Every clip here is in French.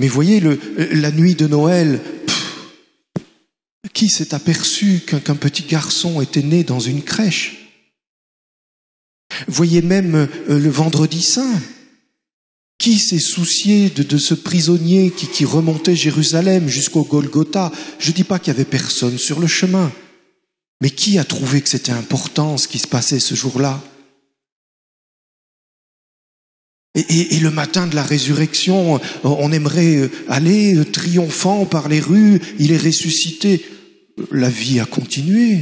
Mais voyez, le, la nuit de Noël, qui s'est aperçu qu'un petit garçon était né dans une crèche Voyez même euh, le vendredi saint. Qui s'est soucié de, ce prisonnier qui, qui remontait Jérusalem jusqu'au Golgotha Je ne dis pas qu'il n'y avait personne sur le chemin, mais qui a trouvé que c'était important ce qui se passait ce jour-là et, le matin de la résurrection, euh, on aimerait euh, aller euh, triomphant par les rues, il est ressuscité. La vie a continué.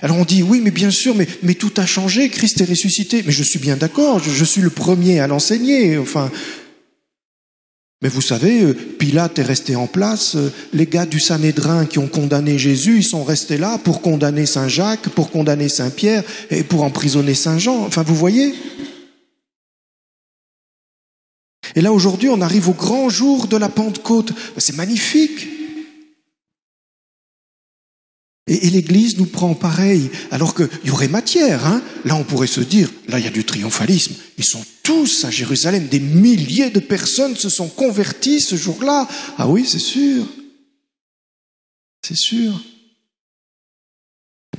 Alors on dit, oui, mais bien sûr, mais, tout a changé, Christ est ressuscité. Mais je suis bien d'accord, je, suis le premier à l'enseigner. Enfin, mais vous savez, Pilate est resté en place, les gars du Sanhédrin qui ont condamné Jésus, ils sont restés là pour condamner Saint Jacques, pour condamner Saint Pierre et pour emprisonner Saint Jean. Enfin, vous voyez et là, aujourd'hui, on arrive au grand jour de la Pentecôte. Ben, c'est magnifique. Et, l'Église nous prend pareil, alors qu'il y aurait matière. Hein. là, on pourrait se dire, là, il y a du triomphalisme. Ils sont tous à Jérusalem. Des milliers de personnes se sont converties ce jour-là. Ah oui, c'est sûr. C'est sûr.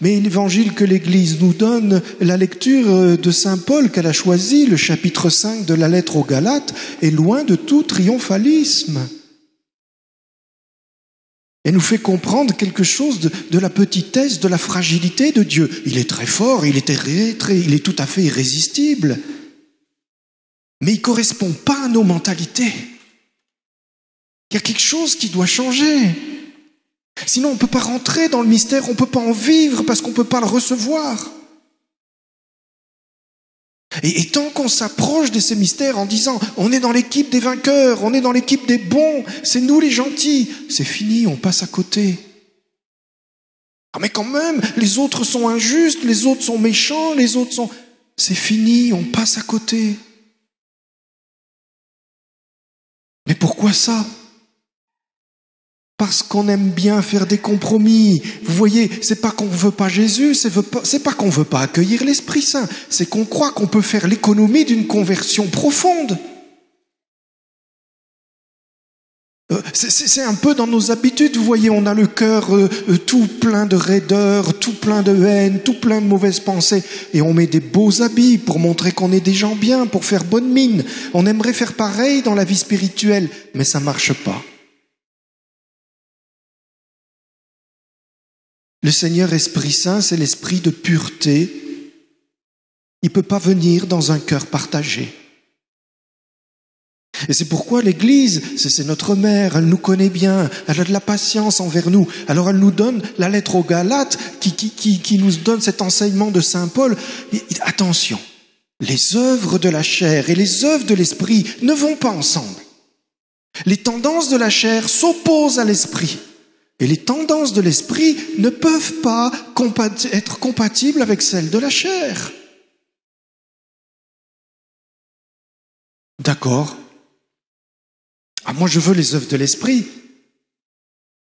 Mais l'évangile que l'Église nous donne, la lecture euh, de Saint Paul qu'elle a choisie, le chapitre 5 de la lettre aux Galates, est loin de tout triomphalisme. Elle nous fait comprendre quelque chose de, la petitesse, de la fragilité de Dieu. Il est très fort, il est, très, il est tout à fait irrésistible, mais il ne correspond pas à nos mentalités. Il y a quelque chose qui doit changer. Sinon, on ne peut pas rentrer dans le mystère, on ne peut pas en vivre parce qu'on ne peut pas le recevoir. Et, tant qu'on s'approche de ces mystères en disant on est dans l'équipe des vainqueurs, on est dans l'équipe des bons, c'est nous les gentils, c'est fini, on passe à côté. Ah mais quand même, les autres sont injustes, les autres sont méchants, les autres sont... C'est fini, on passe à côté. Mais pourquoi ça parce qu'on aime bien faire des compromis. Vous voyez, c'est pas qu'on veut pas Jésus, c'est pas, pas qu'on veut pas accueillir l'Esprit Saint, c'est qu'on croit qu'on peut faire l'économie d'une conversion profonde. Euh, c'est un peu dans nos habitudes, vous voyez, on a le cœur euh, euh, tout plein de raideur, tout plein de haine, tout plein de mauvaises pensées, et on met des beaux habits pour montrer qu'on est des gens bien, pour faire bonne mine. On aimerait faire pareil dans la vie spirituelle, mais ça marche pas. Le Seigneur Esprit Saint, c'est l'esprit de pureté. Il ne peut pas venir dans un cœur partagé. Et c'est pourquoi l'Église, c'est notre mère, elle nous connaît bien, elle a de la patience envers nous. Alors elle nous donne la lettre aux Galates qui, qui, qui, qui nous donne cet enseignement de Saint Paul. attention, les œuvres de la chair et les œuvres de l'esprit ne vont pas ensemble. Les tendances de la chair s'opposent à l'esprit. Et les tendances de l'esprit ne peuvent pas être compatibles avec celles de la chair. D'accord Ah, moi je veux les œuvres de l'esprit.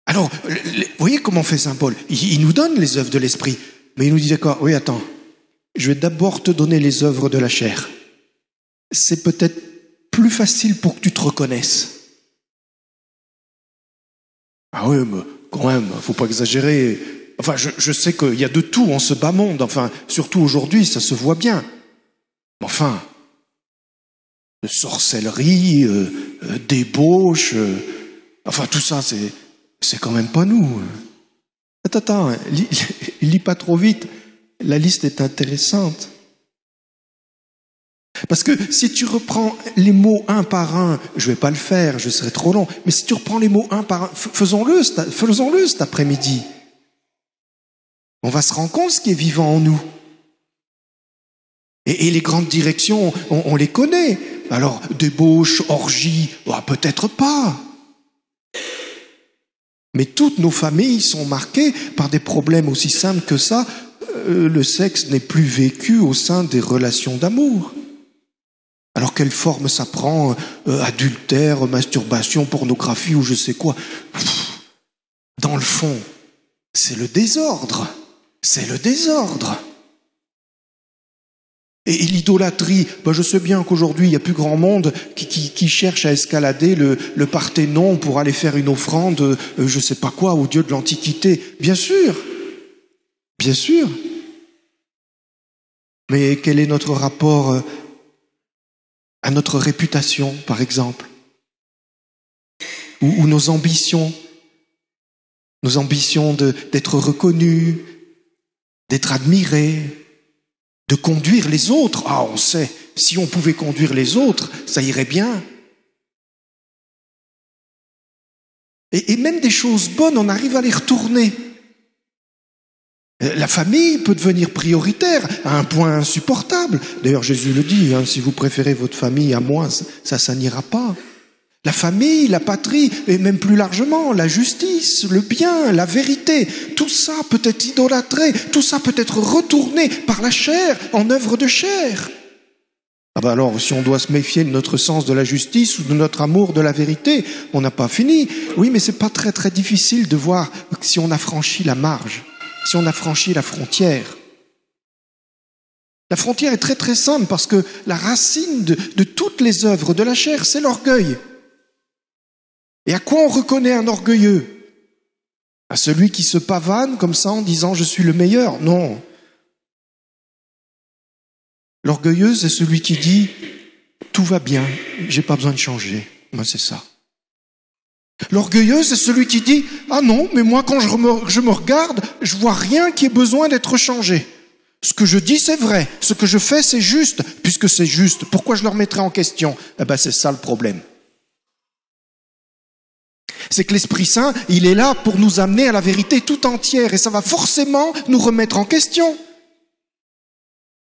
Alors, vous voyez comment fait Saint Paul il, il nous donne les œuvres de l'esprit, mais il nous dit d'accord, oui, attends, je vais d'abord te donner les œuvres de la chair. C'est peut-être plus facile pour que tu te reconnaisses. Ah oui, mais quand même, faut pas exagérer. Enfin, je, sais qu'il y a de tout en ce bas monde. Enfin, surtout aujourd'hui, ça se voit bien. Enfin, sorcellerie, euh, euh, débauche, euh, enfin tout ça, c'est quand même pas nous. Attends, attends, hein, lis, lis pas trop vite. La liste est intéressante. Parce que si tu reprends les mots un par un, je vais pas le faire, je serai trop long, mais si tu reprends les mots un par un, faisons-le, faisons cet après-midi. On va se rendre compte ce qui est vivant en nous. Et, les grandes directions, on, les connaît. Alors, débauche, orgie, oh, peut-être pas. Mais toutes nos familles sont marquées par des problèmes aussi simples que ça. Euh, le sexe n'est plus vécu au sein des relations d'amour. Alors quelle forme ça prend euh, euh, Adultère, masturbation, pornographie ou je sais quoi. Dans le fond, c'est le désordre. C'est le désordre. Et l'idolâtrie, bah, je sais bien qu'aujourd'hui, il n'y a plus grand monde qui, cherche à escalader le, Parthénon pour aller faire une offrande, euh, je ne sais pas quoi, au dieu de l'Antiquité. Bien sûr, bien sûr. Mais quel est notre rapport à notre réputation, par exemple, ou, nos ambitions, nos ambitions d'être reconnus, d'être admirés, de conduire les autres. Ah, on sait, si on pouvait conduire les autres, ça irait bien. Et, et même des choses bonnes, on arrive à les retourner. Euh, la famille peut devenir prioritaire à un point insupportable. D'ailleurs, Jésus le dit, hein, si vous préférez votre famille à moi, ça, ça n'ira pas. La famille, la patrie, et même plus largement, la justice, le bien, la vérité, tout ça peut être idolâtré, tout ça peut être retourné par la chair en œuvre de chair. Ah ben alors, si on doit se méfier de notre sens de la justice ou de notre amour de la vérité, on n'a pas fini. Oui, mais c'est pas très très difficile de voir si on a franchi la marge si on a franchi la frontière. La frontière est très très simple parce que la racine de, toutes les œuvres de la chair, c'est l'orgueil. Et à quoi on reconnaît un orgueilleux À celui qui se pavane comme ça en disant je suis le meilleur Non. L'orgueilleux, c'est celui qui dit tout va bien, j'ai pas besoin de changer. Moi, c'est ça. L'orgueilleux, c'est celui qui dit Ah non, mais moi, quand je me, regarde, je vois rien qui ait besoin d'être changé. Ce que je dis, c'est vrai. Ce que je fais, c'est juste. Puisque c'est juste, pourquoi je le remettrais en question Eh ben, c'est ça le problème. C'est que l'Esprit Saint, il est là pour nous amener à la vérité tout entière et ça va forcément nous remettre en question.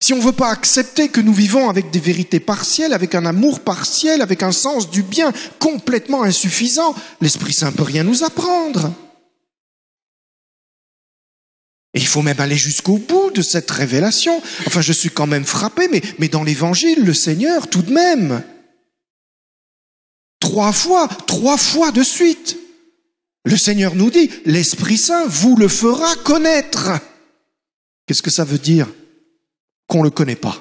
Si on ne veut pas accepter que nous vivons avec des vérités partielles, avec un amour partiel, avec un sens du bien complètement insuffisant, l'Esprit Saint peut rien nous apprendre. Et il faut même aller jusqu'au bout de cette révélation. Enfin, je suis quand même frappé, mais, mais dans l'Évangile, le Seigneur, tout de même, trois fois, trois fois de suite, le Seigneur nous dit, l'Esprit Saint vous le fera connaître. Qu'est-ce que ça veut dire qu'on ne le connaît pas.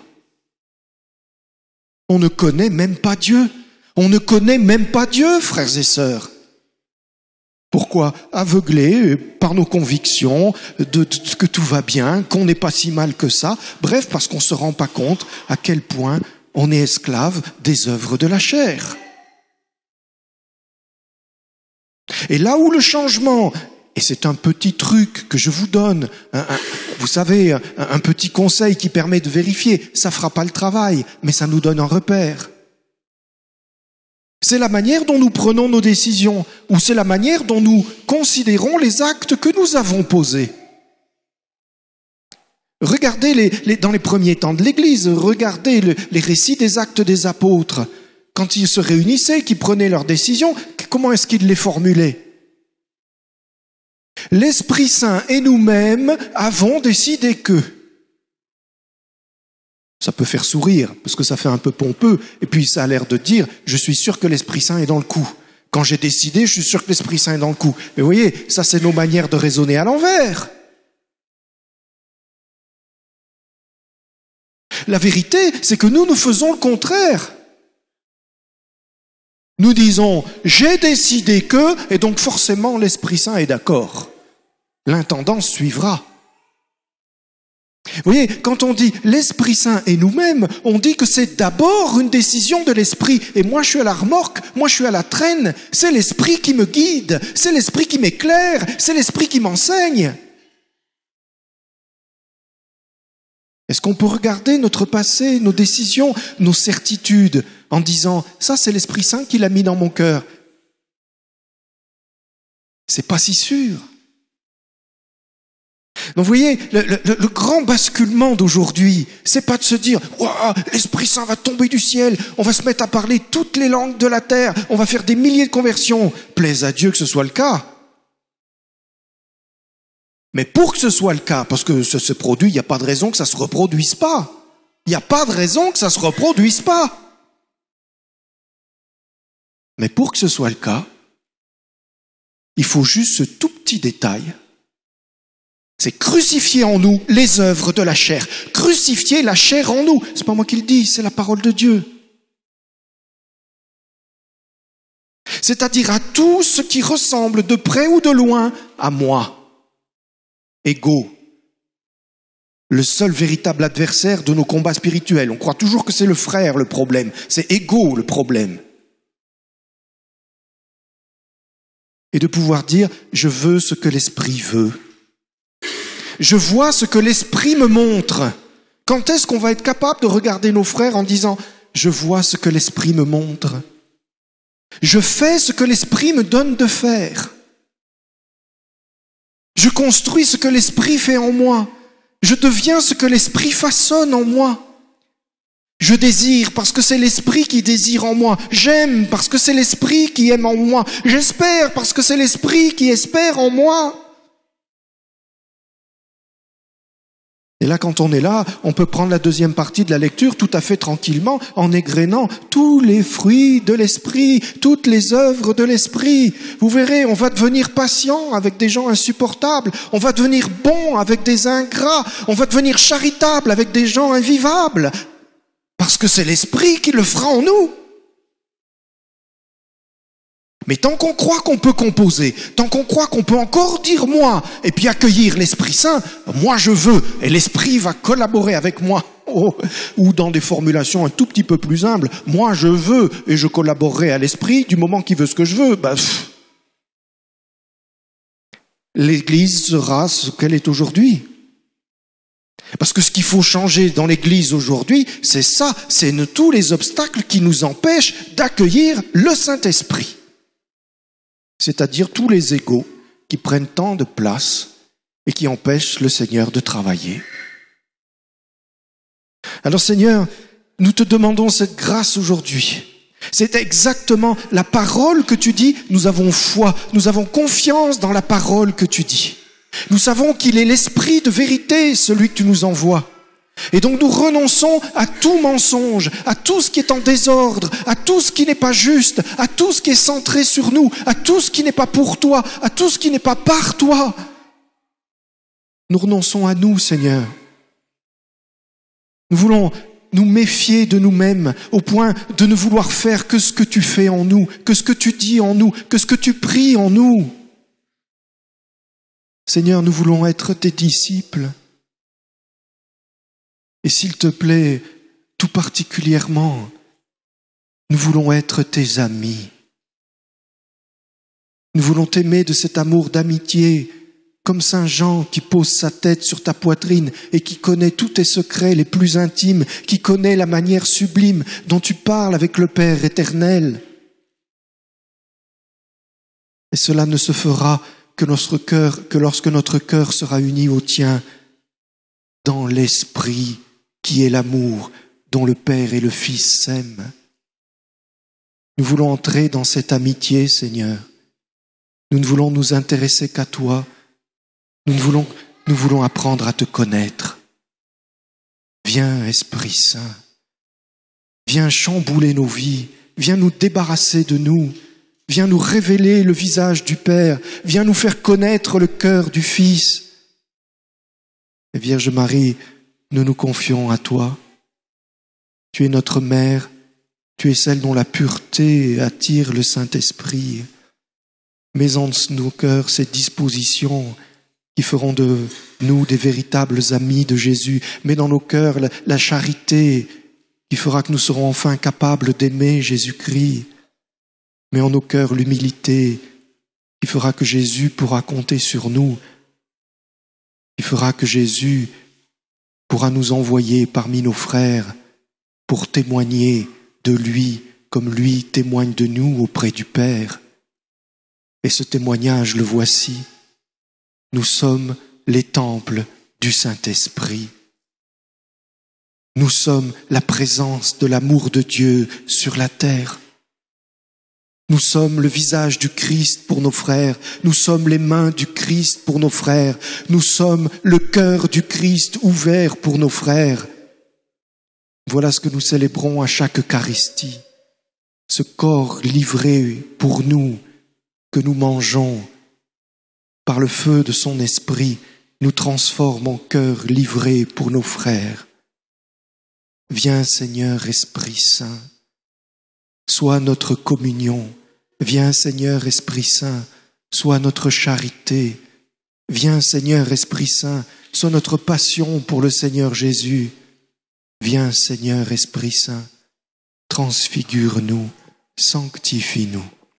On ne connaît même pas Dieu. On ne connaît même pas Dieu, frères et sœurs. Pourquoi Aveuglés par nos convictions de, que tout va bien, qu'on n'est pas si mal que ça. Bref, parce qu'on ne se rend pas compte à quel point on est esclave des œuvres de la chair. Et là où le changement et c'est un petit truc que je vous donne, vous savez, un, petit conseil qui permet de vérifier. Ça fera pas le travail, mais ça nous donne un repère. C'est la manière dont nous prenons nos décisions, ou c'est la manière dont nous considérons les actes que nous avons posés. Regardez dans les premiers temps de l'Église, regardez les récits des actes des apôtres. Quand ils se réunissaient, qu'ils prenaient leurs décisions, comment est-ce qu'ils les formulaient L'Esprit Saint et nous-mêmes avons décidé que. Ça peut faire sourire, parce que ça fait un peu pompeux, et puis ça a l'air de dire, je suis sûr que l'Esprit Saint est dans le coup. Quand j'ai décidé, je suis sûr que l'Esprit Saint est dans le coup. Mais vous voyez, ça c'est nos manières de raisonner à l'envers. La vérité, c'est que nous, nous faisons le contraire. Nous disons, j'ai décidé que, et donc forcément l'Esprit Saint est d'accord. L'intendance suivra. Vous voyez, quand on dit l'Esprit Saint et nous-mêmes, on dit que c'est d'abord une décision de l'Esprit. Et moi, je suis à la remorque, moi, je suis à la traîne. C'est l'Esprit qui me guide, c'est l'Esprit qui m'éclaire, c'est l'Esprit qui m'enseigne. Est-ce qu'on peut regarder notre passé, nos décisions, nos certitudes en disant ça c'est l'Esprit Saint qui l'a mis dans mon cœur C'est pas si sûr. Donc vous voyez, le, grand basculement d'aujourd'hui, c'est pas de se dire l'Esprit Saint va tomber du ciel, on va se mettre à parler toutes les langues de la terre, on va faire des milliers de conversions. Plaise à Dieu que ce soit le cas. Mais pour que ce soit le cas, parce que ça se produit, il n'y a pas de raison que ça ne se reproduise pas. Il n'y a pas de raison que ça ne se reproduise pas. Mais pour que ce soit le cas, il faut juste ce tout petit détail. C'est crucifier en nous les œuvres de la chair. Crucifier la chair en nous. C'est pas moi qui le dis, c'est la parole de Dieu. C'est-à-dire à tout ce qui ressemble de près ou de loin à moi. Égo, Le seul véritable adversaire de nos combats spirituels. On croit toujours que c'est le frère le problème. C'est égo le problème. Et de pouvoir dire, je veux ce que l'esprit veut. Je vois ce que l'esprit me montre. Quand est-ce qu'on va être capable de regarder nos frères en disant, je vois ce que l'esprit me montre. Je fais ce que l'esprit me donne de faire. Je construis ce que l'Esprit fait en moi. Je deviens ce que l'Esprit façonne en moi. Je désire parce que c'est l'Esprit qui désire en moi. J'aime parce que c'est l'Esprit qui aime en moi. J'espère parce que c'est l'Esprit qui espère en moi. Et là, quand on est là, on peut prendre la deuxième partie de la lecture tout à fait tranquillement, en égrénant tous les fruits de l'esprit, toutes les œuvres de l'esprit. Vous verrez, on va devenir patient avec des gens insupportables, on va devenir bon avec des ingrats, on va devenir charitable avec des gens invivables, parce que c'est l'esprit qui le fera en nous. Mais tant qu'on croit qu'on peut composer, tant qu'on croit qu'on peut encore dire moi, et puis accueillir l'Esprit Saint, moi je veux, et l'Esprit va collaborer avec moi. Oh, ou dans des formulations un tout petit peu plus humbles, moi je veux et je collaborerai à l'esprit du moment qu'il veut ce que je veux. Bah, L'Église sera ce qu'elle est aujourd'hui. Parce que ce qu'il faut changer dans l'Église aujourd'hui, c'est ça, c'est tous les obstacles qui nous empêchent d'accueillir le Saint-Esprit c'est-à-dire tous les égaux qui prennent tant de place et qui empêchent le Seigneur de travailler. Alors Seigneur, nous te demandons cette grâce aujourd'hui. C'est exactement la parole que tu dis, nous avons foi, nous avons confiance dans la parole que tu dis. Nous savons qu'il est l'esprit de vérité, celui que tu nous envoies. Et donc nous renonçons à tout mensonge, à tout ce qui est en désordre, à tout ce qui n'est pas juste, à tout ce qui est centré sur nous, à tout ce qui n'est pas pour toi, à tout ce qui n'est pas par toi. Nous renonçons à nous, Seigneur. Nous voulons nous méfier de nous-mêmes au point de ne vouloir faire que ce que tu fais en nous, que ce que tu dis en nous, que ce que tu pries en nous. Seigneur, nous voulons être tes disciples. Et s'il te plaît, tout particulièrement, nous voulons être tes amis. Nous voulons t'aimer de cet amour d'amitié, comme Saint Jean qui pose sa tête sur ta poitrine et qui connaît tous tes secrets les plus intimes, qui connaît la manière sublime dont tu parles avec le Père éternel. Et cela ne se fera que, notre cœur, que lorsque notre cœur sera uni au tien dans l'esprit qui est l'amour dont le Père et le Fils s'aiment. Nous voulons entrer dans cette amitié, Seigneur. Nous ne voulons nous intéresser qu'à toi. Nous, ne voulons, nous voulons apprendre à te connaître. Viens, Esprit Saint. Viens chambouler nos vies. Viens nous débarrasser de nous. Viens nous révéler le visage du Père. Viens nous faire connaître le cœur du Fils. Vierge Marie, nous nous confions à toi. Tu es notre mère, tu es celle dont la pureté attire le Saint-Esprit. Mets en nos cœurs ces dispositions qui feront de nous des véritables amis de Jésus. Mets dans nos cœurs la, charité qui fera que nous serons enfin capables d'aimer Jésus-Christ. Mets en nos cœurs l'humilité qui fera que Jésus pourra compter sur nous, qui fera que Jésus pourra nous envoyer parmi nos frères pour témoigner de lui comme lui témoigne de nous auprès du Père. Et ce témoignage le voici. Nous sommes les temples du Saint-Esprit. Nous sommes la présence de l'amour de Dieu sur la terre. Nous sommes le visage du Christ pour nos frères, nous sommes les mains du Christ pour nos frères, nous sommes le cœur du Christ ouvert pour nos frères. Voilà ce que nous célébrons à chaque Eucharistie, ce corps livré pour nous que nous mangeons par le feu de son esprit nous transforme en cœur livré pour nos frères. Viens Seigneur Esprit Saint, sois notre communion, Viens Seigneur Esprit Saint, sois notre charité. Viens Seigneur Esprit Saint, sois notre passion pour le Seigneur Jésus. Viens Seigneur Esprit Saint, transfigure-nous, sanctifie-nous.